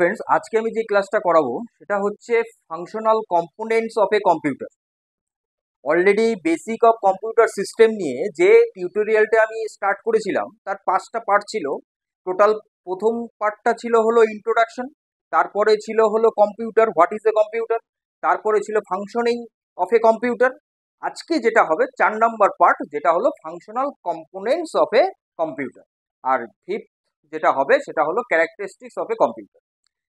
hello friends আজকে আমি যে ক্লাসটা করাবো সেটা হচ্ছে functional components of a computer already basic of computer system নিয়ে যে টিউটোরিয়ালটা আমি স্টার্ট করেছিলাম তার পাঁচটা পার্ট ছিল টোটাল প্রথম পার্টটা ছিল হলো ইন্ট্রোডাকশন তারপরে ছিল হলো computer what is a computer তারপরে ছিল ফাংশনিং অফ এ কম্পিউটার আজকে যেটা হবে চার নম্বর পার্ট যেটা হলো functional components of a computer আর ফিফথ যেটা হবে সেটা হলো ক্যারেক্টারিস্টিক্স অফ এ কম্পিউটার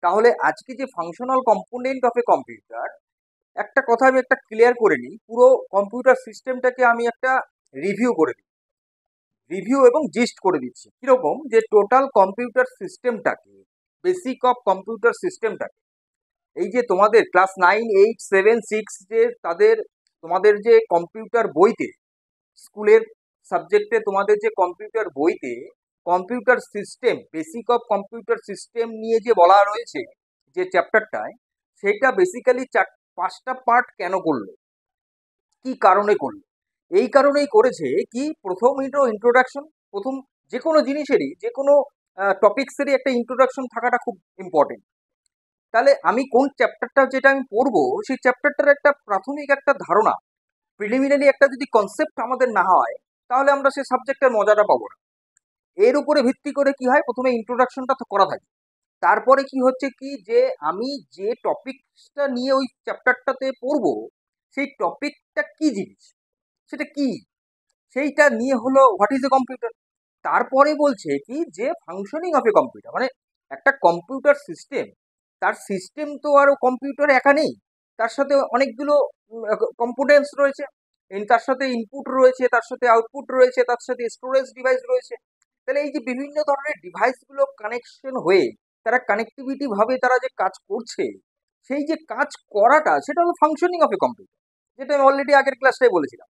তাহলে আজকে যে functional component of a computer একটা কথা আমি একটা ক্লিয়ার করে নিই পুরো কম্পিউটার সিস্টেমটাকে আমি একটা রিভিউ করে দিই রিভিউ এবং জিস্ট করে দিচ্ছি কীরকম যে টোটাল কম্পিউটার সিস্টেমটাকে বেসিক অফ কম্পিউটার সিস্টেমটাকে এই যে তোমাদের class nine eight seven six যে তাদের তোমাদের যে কম্পিউটার বইতে স্কুলের সাবজেক্টে তোমাদের যে কম্পিউটার বইতে computer system basic of computer system নিয়ে যে বলা রয়েছে যে চ্যাপ্টারটায় সেটা বেসিক্যালি চার পাঁচটা পার্ট কেন করল কি কারণে করল এই কারণেই করেছে কি প্রথম ইন্ট্রো ইন্ট্রোডাকশন প্রথম যে কোনো জিনিসেরই যে কোনো টপিক্সেরই একটা ইন্ট্রোডাকশন থাকাটা খুব ইম্পর্টেন্ট তাহলে আমি কোন চ্যাপ্টারটা যেটা আমি পড়বো সেই চ্যাপ্টারটার একটা প্রাথমিক একটা ধারণা প্রিলিমিনারি একটা যদি কনসেপ্ট আমাদের না হয় তাহলে আমরা সেই সাবজেক্টের মজাটা পাবো না এর উপরে ভিত্তি করে কি হয় প্রথমে ইন্ট্রোডাকশনটা তো করা থাকে তারপরে কি হচ্ছে কি যে আমি যে টপিকটা নিয়ে ওই চ্যাপ্টারটাতে পড়বো সেই টপিকটা কি জিনিস সেটা কি সেইটা নিয়ে হলো হোয়াট ইজ এ কম্পিউটার তারপরে বলছে কি যে ফাংশনিং অফ এ কম্পিউটার মানে একটা কম্পিউটার সিস্টেম তার সিস্টেম তো আর কম্পিউটার একা নেই তার সাথে অনেকগুলো কম্পোনেন্টস রয়েছে তার সাথে ইনপুট রয়েছে তার সাথে আউটপুট রয়েছে তার সাথে স্টোরেজ ডিভাইস রয়েছে তাহলে এই যে বিভিন্ন ধরনের ডিভাইসগুলো কানেকশন হয়ে তারা কানেক্টিভিটিভাবে তারা যে কাজ করছে সেই যে কাজ করাটা সেটা হলো ফাংশনিং অফ এ কম্পিউটার যেটা আমি অলরেডি আগের ক্লাসটাই বলেছিলাম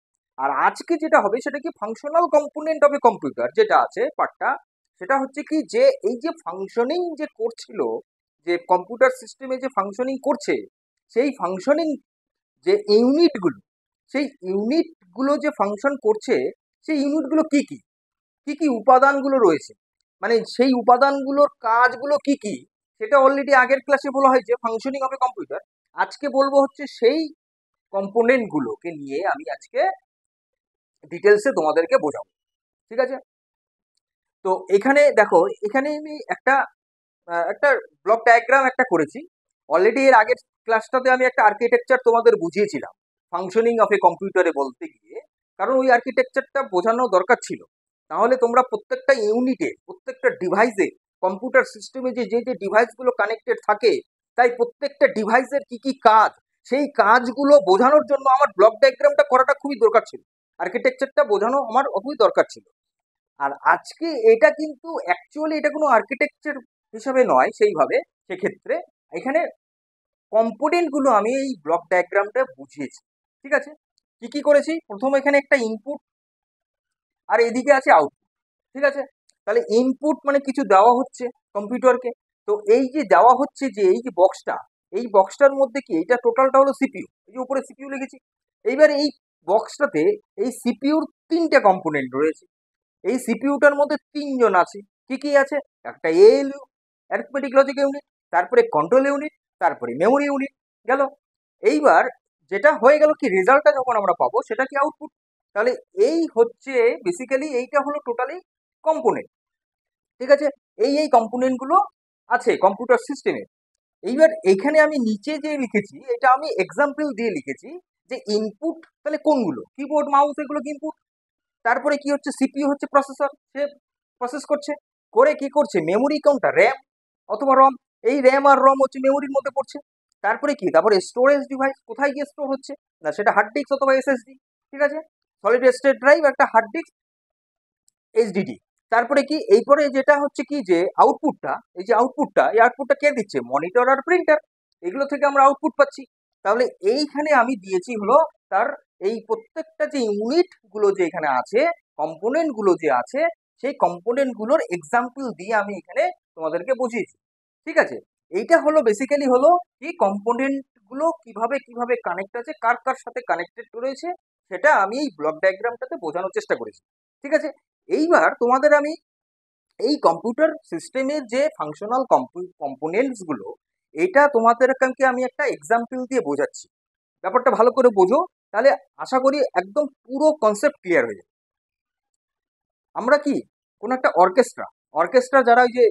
আর আজকে যেটা হবে সেটা কি functional component of a computer যেটা আছে পার্টটা সেটা হচ্ছে কি যে এই যে ফাংশনিং যে করছিল যে কম্পিউটার সিস্টেমে যে ফাংশনিং করছে সেই ফাংশনিং যে ইউনিটগুলো সেই ইউনিটগুলো যে ফাংশন করছে সেই ইউনিটগুলো কি কী কি কি উপাদানগুলো রয়েছে মানে সেই উপাদানগুলোর কাজগুলো কি কি সেটা অলরেডি আগের ক্লাসে বলা হয়েছে ফাংশনিং অফ এ কম্পিউটার আজকে বলবো হচ্ছে সেই কম্পোনেন্টগুলোকে নিয়ে আমি আজকে ডিটেলসে তোমাদেরকে বোঝাবো ঠিক আছে তো এখানে দেখো এখানে আমি একটা একটা ব্লক ডায়াগ্রাম একটা করেছি অলরেডি এর আগের ক্লাসটাতে আমি একটা আর্কিটেকচার তোমাদের বুঝিয়েছিলাম ফাংশনিং অফ এ কম্পিউটারে বলতে গিয়ে কারণ ওই আর্কিটেকচারটা বোঝানো দরকার ছিল তাহলে তোমরা প্রত্যেকটা ইউনিটে প্রত্যেকটা ডিভাইসে কম্পিউটার সিস্টেমে যে যে যে ডিভাইসগুলো কানেক্টেড থাকে তাই প্রত্যেকটা ডিভাইসের কি কি কাজ সেই কাজগুলো বোঝানোর জন্য আমার ব্লক ডায়াগ্রামটা করাটা খুবই দরকার ছিল আর্কিটেকচারটা বোঝানো আমার খুবই দরকার ছিল আর আজকে এটা কিন্তু অ্যাকচুয়ালি এটা কোনো আর্কিটেকচার হিসাবে নয় সেইভাবে সেক্ষেত্রে এখানে কম্পোনেন্টগুলো আমি এই ব্লক ডায়াগ্রামটা বুঝিয়েছি ঠিক আছে কি কি করেছি প্রথম এখানে একটা ইনপুট আর এদিকে আছে আউটপুট ঠিক আছে তাহলে ইনপুট মানে কিছু দেওয়া হচ্ছে কম্পিউটারকে তো এই যে দেওয়া হচ্ছে যে এই যে বক্সটা এই বক্সটার মধ্যে কি এইটা টোটালটা হলো সিপিউ এই যে উপরে সিপিউ লিখেছি এইবার এই বক্সটাতে এই সিপিউর তিনটে কম্পোনেন্ট রয়েছে এই সিপিউটার মধ্যে তিনজন আছে কি কি আছে একটা এল অ্যারিথমেটিক লজিক ইউনিট তারপরে কন্ট্রোল ইউনিট তারপরে মেমোরি ইউনিট গেল এইবার যেটা হয়ে গেল কি রেজাল্টটা যখন আমরা পাবো সেটা কি আউটপুট তাহলে এই হচ্ছে বেসিক্যালি এইটা হলো টোটালি কম্পোনেন্ট ঠিক আছে এই এই কম্পোনেন্টগুলো আছে কম্পিউটার সিস্টেমে এইবার এখানে আমি নিচে যে লিখেছি এটা আমি এক্সাম্পল দিয়ে লিখেছি যে ইনপুট তাহলে কোনগুলো কিবোর্ড মাউস এগুলো ইনপুট তারপরে কি হচ্ছে সিপিইউ হচ্ছে প্রসেসর সে প্রসেস করছে করে কি করছে মেমোরি কোনটা র্যাম অথবা রম এই র্যাম আর রম হচ্ছে মেমোরির মধ্যে পড়ছে তারপরে কি তারপরে স্টোরেজ ডিভাইস কোথায় গিয়ে স্টোর হচ্ছে না সেটা হার্ড ডিস্ক অথবা এসএসডি ঠিক আছে সলিড স্টেট ড্রাইভ একটা হার্ড ডিস্ক এইচডিডি তারপরে কি এইপরে যেটা হচ্ছে কি যে আউটপুটটা এই যে আউটপুটটা এই আউটপুটটা কে দিচ্ছে মনিটর আর প্রিন্টার এগুলো থেকে আমরা আউটপুট পাচ্ছি তাহলে এইখানে আমি দিয়েছি হলো তার এই প্রত্যেকটা যে ইউনিটগুলো যে এখানে আছে কম্পোনেন্টগুলো যে আছে সেই কম্পোনেন্টগুলোর এক্সাম্পল দিয়ে আমি এখানে তোমাদেরকে বুঝিয়েছি ঠিক আছে এইটা হলো বেসিক্যালি হলো কি কম্পোনেন্টগুলো কিভাবে কিভাবে কানেক্ট আছে কার কার সাথে কানেক্টেড রয়েছে সেটা আমি এই ব্লক ডায়াগ্রামটাতে বোঝানোর চেষ্টা করেছি ঠিক আছে এইবার তোমাদের আমি এই কম্পিউটার সিস্টেমের যে ফাংশনাল কম্পোনেন্টসগুলো এটা তোমাদেরকে আমি একটা এক্সাম্পল দিয়ে বোঝাচ্ছি ব্যাপারটা ভালো করে বোঝো তাহলে আশা করি একদম পুরো কনসেপ্ট ক্লিয়ার হয়ে যাবে আমরা কি কোনো একটা অর্কেস্ট্রা অর্কেস্ট্রা যারা ওই যে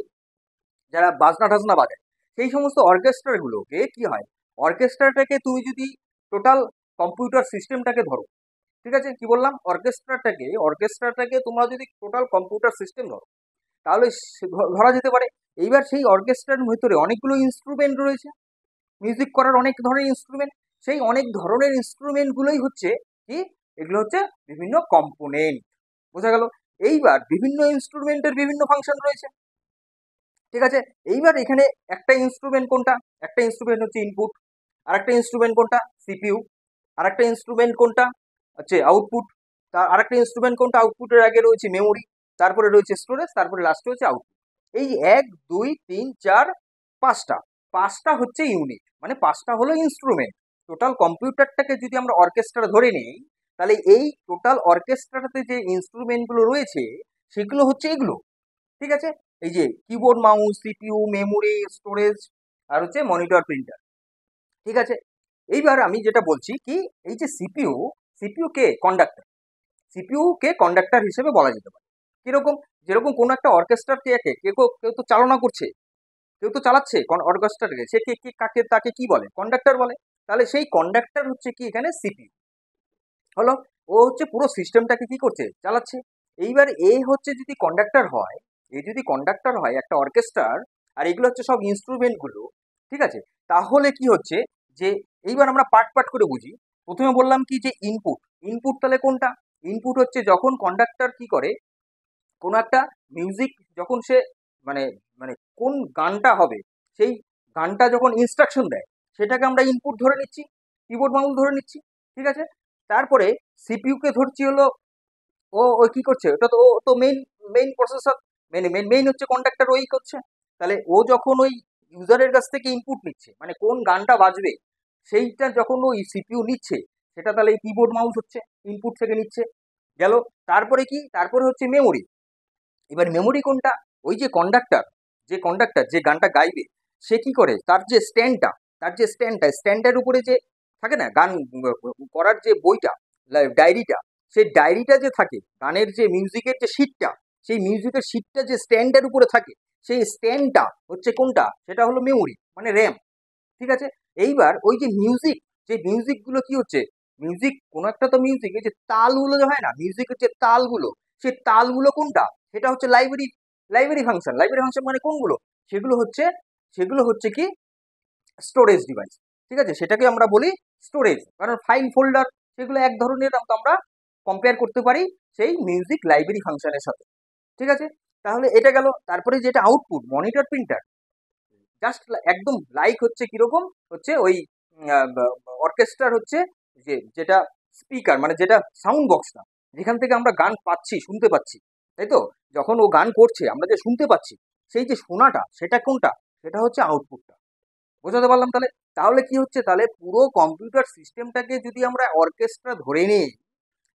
যারা বাজনা টাজনা বাজায় সেই সমস্ত অর্কেস্ট্রাগুলোকে কি হয় অর্কেস্ট্রাটাকে তুমি যদি টোটাল কম্পিউটার সিস্টেমটাকে ধরো ঠিক আছে কি বললাম অর্কেস্ট্রাটাকে অর্কেস্ট্রাটাকে তোমরা যদি টোটাল কম্পিউটার সিস্টেম ধরো তাহলে ধরা যেতে পারে এইবার সেই অর্কেস্ট্রার ভিতরে অনেকগুলো ইনস্ট্রুমেন্ট রয়েছে মিউজিক করার অনেক ধরনের ইনস্ট্রুমেন্ট সেই অনেক ধরনের ইনস্ট্রুমেন্টগুলোই হচ্ছে কি এগুলো হচ্ছে বিভিন্ন কম্পোনেন্ট বোঝা গেল এইবার বিভিন্ন ইনস্ট্রুমেন্টের বিভিন্ন ফাংশন রয়েছে ঠিক আছে এইবার এখানে একটা ইনস্ট্রুমেন্ট কোনটা একটা ইনস্ট্রুমেন্ট হচ্ছে ইনপুট আর একটা ইনস্ট্রুমেন্ট কোনটা সিপিউ আর একটা ইনস্ট্রুমেন্ট কোনটা হচ্ছে আউটপুট তার আরেকটা ইনস্ট্রুমেন্ট কোনটা আউটপুটের আগে রয়েছে মেমোরি তারপরে রয়েছে স্টোরেজ তারপরে লাস্টে হচ্ছে আউটপুট এই এক দুই তিন চার পাঁচটা পাঁচটা হচ্ছে ইউনিট মানে পাঁচটা হলো ইনস্ট্রুমেন্ট টোটাল কম্পিউটারটাকে যদি আমরা অর্কেস্ট্রা ধরে নেই তাহলে এই টোটাল অর্কেস্ট্রাটাতে যে ইনস্ট্রুমেন্টগুলো রয়েছে সেগুলো হচ্ছে এগুলো ঠিক আছে এই যে keyboard mouse CPU memory storage আর হচ্ছে মনিটর প্রিন্টার ঠিক আছে এইবার আমি যেটা বলছি কি এই যে সিপিউ সিপিউ কে কন্ডাক্টার সিপিউ কে কন্ডাক্টার হিসেবে বলা যেতে পারে কীরকম যেরকম কোনো একটা অর্কেস্ট্রার কে একে কেউ কেউ তো চালনা করছে কেউ তো চালাচ্ছে অর্কেস্ট্রাকে সে কে কে কাকে তাকে কি বলে কন্ডাক্টার বলে তাহলে সেই কন্ডাক্টার হচ্ছে কি এখানে সিপিইউ হলো ও হচ্ছে পুরো সিস্টেমটাকে কি করছে চালাচ্ছে এইবার এ হচ্ছে যদি কন্ডাক্টার হয় এ যদি কন্ডাক্টার হয় একটা অর্কেস্ট্রার আর এগুলো হচ্ছে সব ইনস্ট্রুমেন্টগুলো ঠিক আছে তাহলে কি হচ্ছে যে এইবার আমরা পার্ট পার্ট করে বুঝি প্রথমে বললাম কি যে ইনপুট ইনপুট তাহলে কোনটা ইনপুট হচ্ছে যখন কন্ডাক্টর কি করে কোনো একটা মিউজিক যখন সে মানে মানে কোন গানটা হবে সেই গানটা যখন ইনস্ট্রাকশন দেয় সেটাকে আমরা ইনপুট ধরে নিচ্ছি কিবোর্ড মাউল ধরে নিচ্ছি ঠিক আছে তারপরে সিপিউকে ধরছি হলো ও ও কী করছে ওটা তো ও তো main main processor main main main হচ্ছে কন্ডাক্টর ওই করছে তাহলে ও যখন ওই ইউজারের কাছ থেকে ইনপুট নিচ্ছে মানে কোন গানটা বাজবে সেইটা যখন ওই সিপিউ নিচ্ছে সেটা তাহলে এই কিবোর্ড মাউস হচ্ছে ইনপুট থেকে নিচ্ছে গেল তারপরে কি তারপরে হচ্ছে মেমোরি এবার মেমোরি কোনটা ওই যে কন্ডাক্টার যে কন্ডাক্টার যে গানটা গাইবে সে কি করে তার যে স্ট্যান্ডটা তার যে স্ট্যান্ডটা স্ট্যান্ডের উপরে যে থাকে না গান করার যে বইটা ডায়েরিটা সেই ডায়েরিটা যে থাকে গানের যে মিউজিকের যে শিটটা সেই মিউজিকের শিটটা যে স্ট্যান্ডের উপরে থাকে সেই স্ট্যান্ডটা হচ্ছে কোনটা সেটা হলো মেমোরি মানে র্যাম ঠিক আছে এইবার ওই যে মিউজিক যে মিউজিকগুলো কি হচ্ছে মিউজিক কোনো একটা তো মিউজিক এই যে তালগুলো যে হয় না মিউজিকের যে তালগুলো সেই তালগুলো কোনটা সেটা হচ্ছে library library function library function মানে কোনগুলো সেগুলো হচ্ছে সেগুলো হচ্ছে কি স্টোরেজ ডিভাইস ঠিক আছে সেটাকে আমরা বলি স্টোরেজ কারণ ফাইল ফোল্ডার সেগুলো এক ধরনের আমরা কম্পেয়ার করতে পারি সেই মিউজিক লাইব্রেরি ফাংশনের সাথে ঠিক আছে তাহলে এটা গেল তারপরে যেটা আউটপুট মনিটর প্রিন্টার জাস্ট একদম লাইক হচ্ছে কীরকম হচ্ছে ওই অর্কেস্ট্রার হচ্ছে যে যেটা স্পিকার মানে যেটা সাউন্ড বক্সটা যেখান থেকে আমরা গান পাচ্ছি শুনতে পাচ্ছি তাই তো যখন ও গান করছে আমরা যে শুনতে পাচ্ছি সেই যে শোনাটা সেটা কোনটা সেটা হচ্ছে আউটপুটটা বোঝাতে পারলাম তাহলে তাহলে কি হচ্ছে তাহলে পুরো কম্পিউটার সিস্টেমটাকে যদি আমরা অর্কেস্ট্রা ধরে নিই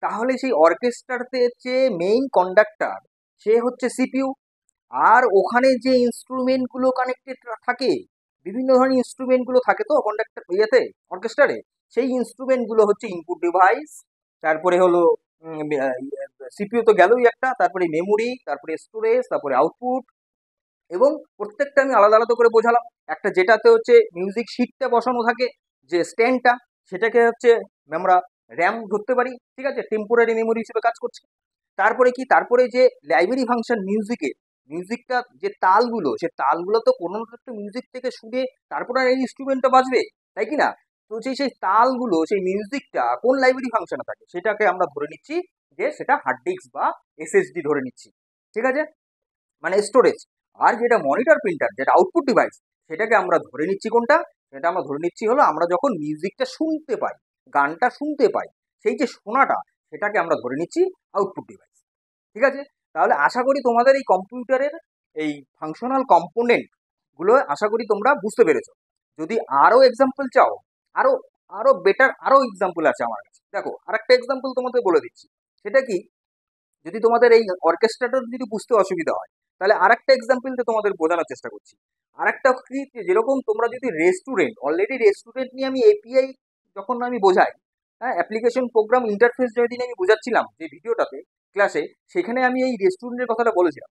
তাহলে সেই অর্কেস্ট্রাতে যে মেইন কন্ডাক্টার সে হচ্ছে সিপিউ আর ওখানে যে ইনস্ট্রুমেন্টগুলো কানেক্টেড থাকে বিভিন্ন ধরনের ইনস্ট্রুমেন্টগুলো থাকে তো কন্ডাক্টার ইয়েতে অর্কেস্ট্রারে সেই ইনস্ট্রুমেন্টগুলো হচ্ছে ইনপুট ডিভাইস তারপরে হলো সিপিউ তো গেলই একটা তারপরে মেমোরি তারপরে স্টোরেজ তারপরে আউটপুট এবং প্রত্যেকটা আমি আলাদা আলাদা করে বোঝালাম একটা যেটাতে হচ্ছে মিউজিক শিটটা বসানো থাকে যে স্ট্যান্ডটা সেটাকে হচ্ছে আমরা র্যাম ধরতে পারি ঠিক আছে টেম্পোরারি মেমোরি হিসেবে কাজ করছে তারপরে কি তারপরে যে লাইব্রেরি ফাংশন মিউজিকে মিউজিকটা যে তালগুলো সে তালগুলো তো কোনো একটা মিউজিক থেকে শুনে তারপর আর এই ইনস্ট্রুমেন্টটা বাজবে তাই কি না তো সেই সেই তালগুলো সেই মিউজিকটা কোন লাইব্রেরি ফাংশনে থাকে সেটাকে আমরা ধরে নিচ্ছি যে সেটা হার্ড ডিস্ক বা এসএসডি ধরে নিচ্ছি ঠিক আছে মানে স্টোরেজ আর যেটা মনিটর প্রিন্টার যেটা আউটপুট ডিভাইস সেটাকে আমরা ধরে নিচ্ছি কোনটা সেটা আমরা ধরে নিচ্ছি হলো আমরা যখন মিউজিকটা শুনতে পাই গানটা শুনতে পাই সেই যে শোনাটা সেটাকে আমরা ধরে নিচ্ছি আউটপুট ডিভাইস ঠিক আছে তাহলে আশা করি তোমাদের এই কম্পিউটারের এই ফাংশনাল কম্পোনেন্টগুলো আশা করি তোমরা বুঝতে পেরেছো যদি আরও এক্সাম্পল চাও আরও আরও বেটার আরও এক্সাম্পল আছে আমার কাছে দেখো আর একটা এক্সাম্পল তোমাদের বলে দিচ্ছি সেটা কি যদি তোমাদের এই অর্কেস্ট্রাটার যদি বুঝতে অসুবিধা হয় তাহলে আর একটা এক্সাম্পলতে তোমাদের বোঝানোর চেষ্টা করছি আর একটা কি যেরকম তোমরা যদি রেস্টুরেন্ট অলরেডি রেস্টুরেন্ট নিয়ে আমি এপিআই যখন আমি বোঝাই হ্যাঁ অ্যাপ্লিকেশন প্রোগ্রাম ইন্টারফেস যেদিন আমি বোঝাচ্ছিলাম যে ভিডিওটাতে ক্লাসে সেখানে আমি এই রেস্টুরেন্টের কথাটা বলেছিলাম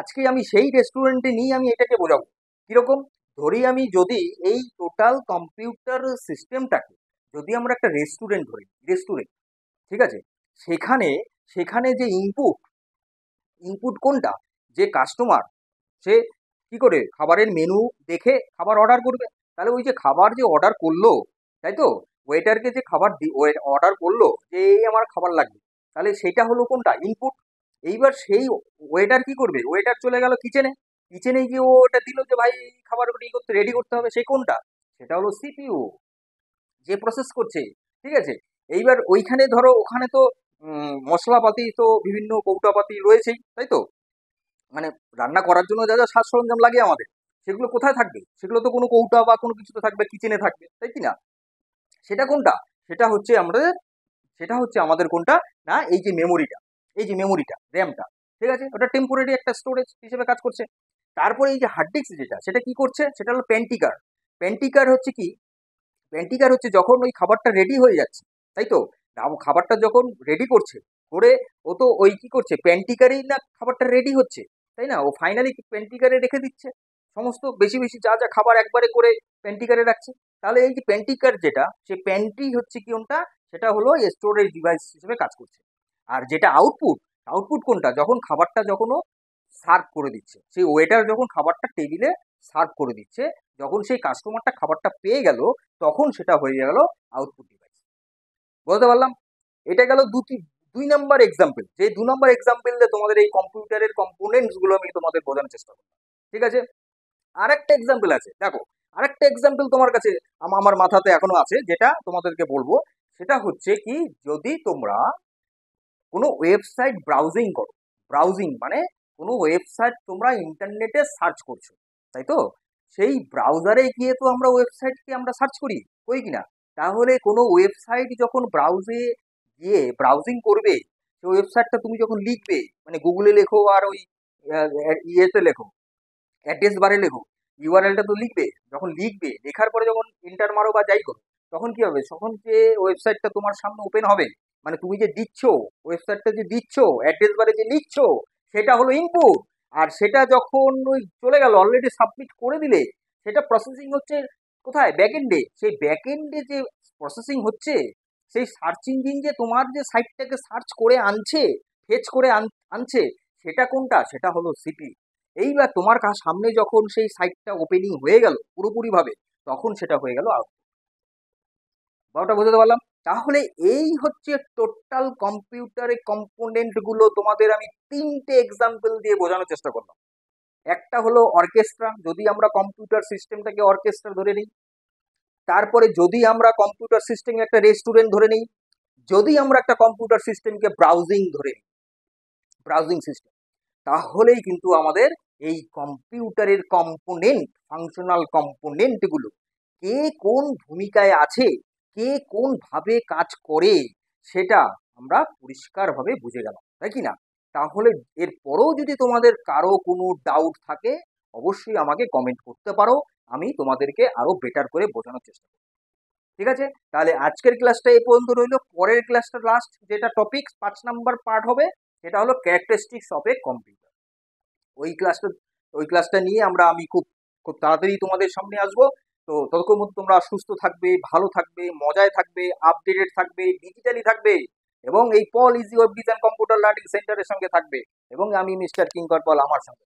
আজকে আমি সেই রেস্টুরেন্টে নিয়ে আমি এটাকে বোঝাবো কীরকম ধরি আমি যদি এই টোটাল কম্পিউটার সিস্টেমটাকে যদি আমরা একটা রেস্টুরেন্ট ধরি রেস্টুরেন্ট ঠিক আছে সেখানে সেখানে যে ইনপুট ইনপুট কোনটা যে কাস্টমার সে কি করে খাবারের মেনু দেখে খাবার অর্ডার করবে তাহলে ওই যে খাবার যে অর্ডার করলো তাই তো ওয়েটারকে যে খাবার অর্ডার করলো যে এই আমার খাবার লাগবে তাহলে সেটা হলো কোনটা ইনপুট এইবার সেই ওয়েটার কি করবে ওয়েটার চলে গেল কিচেনে কিচেনে গিয়ে ও ওটা দিল যে ভাই খাবার ই করতে রেডি করতে হবে সে কোনটা সেটা হলো সিপিও যে প্রসেস করছে ঠিক আছে এইবার ওইখানে ধরো ওখানে তো মশলাপাতি তো বিভিন্ন কৌটাপাতি রয়েছেই তাই তো মানে রান্না করার জন্য যা যা সাজ সরঞ্জাম লাগে আমাদের সেগুলো কোথায় থাকবে সেগুলো তো কোনো কৌটা বা কোনো কিছুতে থাকবে কিচেনে থাকবে তাই কি না সেটা কোনটা সেটা হচ্ছে আমাদের সেটা হচ্ছে আমাদের কোনটা না এই যে মেমোরিটা এই যে মেমোরিটা র্যামটা ঠিক আছে ওটা টেম্পোরারি একটা স্টোরেজ হিসেবে কাজ করছে তারপরে এই যে হার্ড ডিস্ক যেটা সেটা কি করছে সেটা হলো প্যান্টিকার প্যান্টিকার হচ্ছে কি প্যান্টিকার হচ্ছে যখন ওই খাবারটা রেডি হয়ে যাচ্ছে তাই তো খাবারটা যখন রেডি করছে করে ও তো ওই কি করছে প্যান্টিকারেই না খাবারটা রেডি হচ্ছে তাই না ও ফাইনালি প্যান্টিকারে রেখে দিচ্ছে সমস্ত বেশি বেশি যা যা খাবার একবারে করে প্যান্টিকারে রাখছে তাহলে এই যে প্যান্টিকার যেটা সে প্যান্টি হচ্ছে কি ওটা সেটা হলো স্টোরেজ ডিভাইস হিসেবে কাজ করছে আর যেটা আউটপুট আউটপুট কোনটা যখন খাবারটা যখনও সার্ভ করে দিচ্ছে সেই ওয়েটার যখন খাবারটা টেবিলে সার্ভ করে দিচ্ছে যখন সেই কাস্টমারটা খাবারটা পেয়ে গেল তখন সেটা হয়ে গেল আউটপুট ডিভাইস বলতে পারলাম এটা গেল দুটি দুই নাম্বার এক্সাম্পল যে দু নাম্বার এক্সাম্পল দিয়ে তোমাদের এই কম্পিউটারের কম্পোনেন্টসগুলো আমি তোমাদের বোঝানোর চেষ্টা করলাম ঠিক আছে আরেকটা এক্সাম্পল আছে দেখো আরেকটা এক্সাম্পল তোমার কাছে আমার মাথাতে এখনো আছে যেটা তোমাদেরকে বলবো সেটা হচ্ছে কি যদি তোমরা কোনো ওয়েবসাইট ব্রাউজিং করো ব্রাউজিং মানে কোনো ওয়েবসাইট তোমরা ইন্টারনেটে সার্চ করছো তাই তো সেই ব্রাউজারে গিয়ে তো আমরা ওয়েবসাইটকে আমরা সার্চ করি কই না তাহলে কোনো ওয়েবসাইট যখন ব্রাউজে গিয়ে ব্রাউজিং করবে সেই ওয়েবসাইটটা তুমি যখন লিখবে মানে গুগলে লেখো আর ওই ইয়ে, ইয়েতে লেখো অ্যাড্রেস বারে লেখো ইউআরএলটা তো লিখবে যখন লিখবে লেখার পরে যখন এন্টার মারো বা যাই করো তখন কি হবে তখন যে ওয়েবসাইটটা তোমার সামনে ওপেন হবে মানে তুমি যে দিচ্ছ ওয়েবসাইটটা যে দিচ্ছ অ্যাড্রেস বারে যে নিচ্ছ সেটা হলো ইনপুট আর সেটা যখন ওই চলে গেল অলরেডি সাবমিট করে দিলে সেটা প্রসেসিং হচ্ছে কোথায় ব্যাকএন্ডে সেই ব্যাকএন্ডে যে প্রসেসিং হচ্ছে সেই সার্চ ইঞ্জিন যে তোমার যে সাইটটাকে সার্চ করে আনছে ফেচ করে আনছে সেটা কোনটা সেটা হলো সিপি এইবার তোমার সামনে যখন সেই সাইটটা ওপেনিং হয়ে গেল পুরোপুরিভাবে তখন সেটা হয়ে গেল আউট বারোটা বোঝাতে পারলাম তাহলে এই হচ্ছে টোটাল কম্পিউটারের কম্পোনেন্টগুলো তোমাদের আমি তিনটে এক্সাম্পল দিয়ে বোঝানোর চেষ্টা করলাম একটা হলো অর্কেস্ট্রা যদি আমরা কম্পিউটার সিস্টেমটাকে অর্কেস্ট্রা ধরে নিই তারপরে যদি আমরা কম্পিউটার সিস্টেমে একটা রেস্টুরেন্ট ধরে নিই যদি আমরা একটা কম্পিউটার সিস্টেমকে ব্রাউজিং ধরে নিই ব্রাউজিং সিস্টেম তাহলেই কিন্তু আমাদের এই কম্পিউটারের কম্পোনেন্ট ফাংশনাল কম্পোনেন্টগুলো কে কোন ভূমিকায় আছে কে কোনভাবে কাজ করে সেটা আমরা পরিষ্কারভাবে বুঝে গেলাম তাই কি না তাহলে এরপরেও যদি তোমাদের কারো কোনো ডাউট থাকে অবশ্যই আমাকে কমেন্ট করতে পারো আমি তোমাদেরকে আরও বেটার করে বোঝানোর চেষ্টা করব ঠিক আছে তাহলে আজকের ক্লাসটা এই পর্যন্ত রইল পরের ক্লাসটা লাস্ট যেটা টপিক পাঁচ নাম্বার পার্ট হবে সেটা হলো ক্যারেক্টারিস্টিক্স অফ এ কম্পিউটার ওই ক্লাসটা ওই ক্লাসটা নিয়ে আমরা আমি খুব খুব তাড়াতাড়ি তোমাদের সামনে আসবো তো ততক্ষণ তোমরা সুস্থ থাকবে ভালো থাকবে মজায় থাকবে আপডেটেড থাকবে ডিজিটালি থাকবে এবং এই Paul easy web design computer learning সেন্টারের সঙ্গে থাকবে এবং আমি মিস্টার কিঙ্কর পল আমার সঙ্গে